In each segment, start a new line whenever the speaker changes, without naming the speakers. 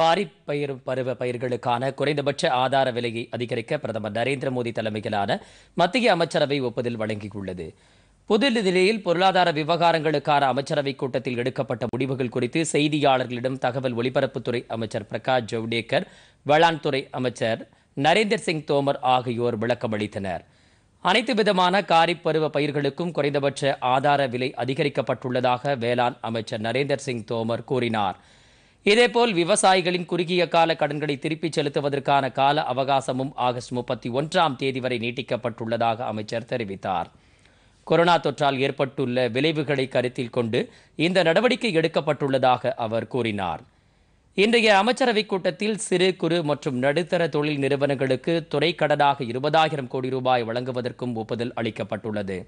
காரிப் பயிர் பருவ பயிர்களுக்கான குறைந்தபட்ச ஆதார விலையை அதிகரிக்க பிரதமர் நரேந்திர மோடி தலைமையிலான மத்திய அமைச்சரவை ஒப்புதல் வழங்கியுள்ளது புதுதில்லியில் பொருளாதார விவகாரங்களுக்கான அமைச்சரவைக் கூட்டத்தில் எடுக்கப்பட்ட முடிவுகள் குறித்து செய்தியாளர்களிடம் தகவல் ஒலிபரப்புத்துறை அமைச்சர் பிரகாஷ் ஜவ்டேகர் வேளாண் துறை அமைச்சர் நரேந்தர் சிங் தோமர் ஆகியோர் விளக்கம் அளித்தனர் அனைத்து விதமான காரிப் பருவ பயிர்களுக்கும் குறைந்தபட்ச ஆதார விலை அதிகரிக்கப்பட்டுள்ளதாக வேளாண் அமைச்சர் நரேந்தர் சிங் தோமர் கூறினாா் இதேபோல் விவசாயிகளின் குறுகிய கால கடன்களை திருப்பிச் செலுத்துவதற்கான கால அவகாசமும் ஆகஸ்ட் முப்பத்தி ஒன்றாம் தேதி வரை நீட்டிக்கப்பட்டுள்ளதாக அமைச்சர் தெரிவித்தார் கொரோனா தொற்றால் ஏற்பட்டுள்ள விளைவுகளை கருத்தில் கொண்டு இந்த நடவடிக்கை எடுக்கப்பட்டுள்ளதாக அவர் கூறினார் இன்றைய அமைச்சரவைக் கூட்டத்தில் சிறு குறு மற்றும் நடுத்தர தொழில் நிறுவனங்களுக்கு துறை கடனாக இருபதாயிரம் கோடி ரூபாய் வழங்குவதற்கும் ஒப்புதல் அளிக்கப்பட்டுள்ளது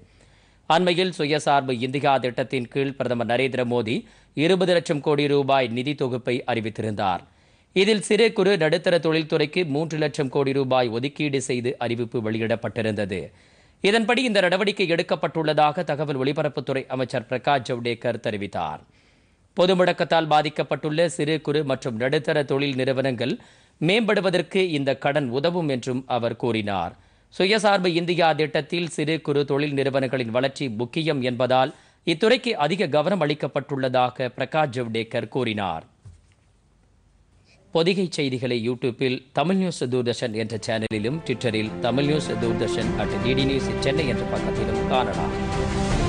அண்மையில் சுயசார்பு இந்தியா திட்டத்தின் கீழ் பிரதமர் நரேந்திர மோடி இருபது லட்சம் கோடி ரூபாய் நிதி தொகுப்பை அறிவித்திருந்தார் இதில் சிறு குறு நடுத்தர தொழில்துறைக்கு மூன்று லட்சம் கோடி ரூபாய் ஒதுக்கீடு செய்து அறிவிப்பு வெளியிடப்பட்டிருந்தது இதன்படி இந்த நடவடிக்கை எடுக்கப்பட்டுள்ளதாக தகவல் ஒலிபரப்புத்துறை அமைச்சர் பிரகாஷ் ஜவ்டேகர் தெரிவித்தார் பொது முடக்கத்தால் பாதிக்கப்பட்டுள்ள சிறு குறு மற்றும் நடுத்தர தொழில் நிறுவனங்கள் மேம்படுவதற்கு இந்த கடன் உதவும் என்றும் அவர் கூறினார் சுயசார்பு இந்தியா திட்டத்தில் சிறு குறு தொழில் நிறுவனங்களின் வளர்ச்சி முக்கியம் என்பதால் இத்துறைக்கு அதிக கவனம் அளிக்கப்பட்டுள்ளதாக பிரகாஷ் ஜவ்டேகர் கூறினார் பொதிகை செய்திகளை யூடியூப்பில் தமிழ் நியூஸ் தூர்தர்ஷன் என்ற சேனலிலும் ட்விட்டரில் Tamil news Doordarshan at DD news Chennai என்ற பக்கத்திலும் காணலாம்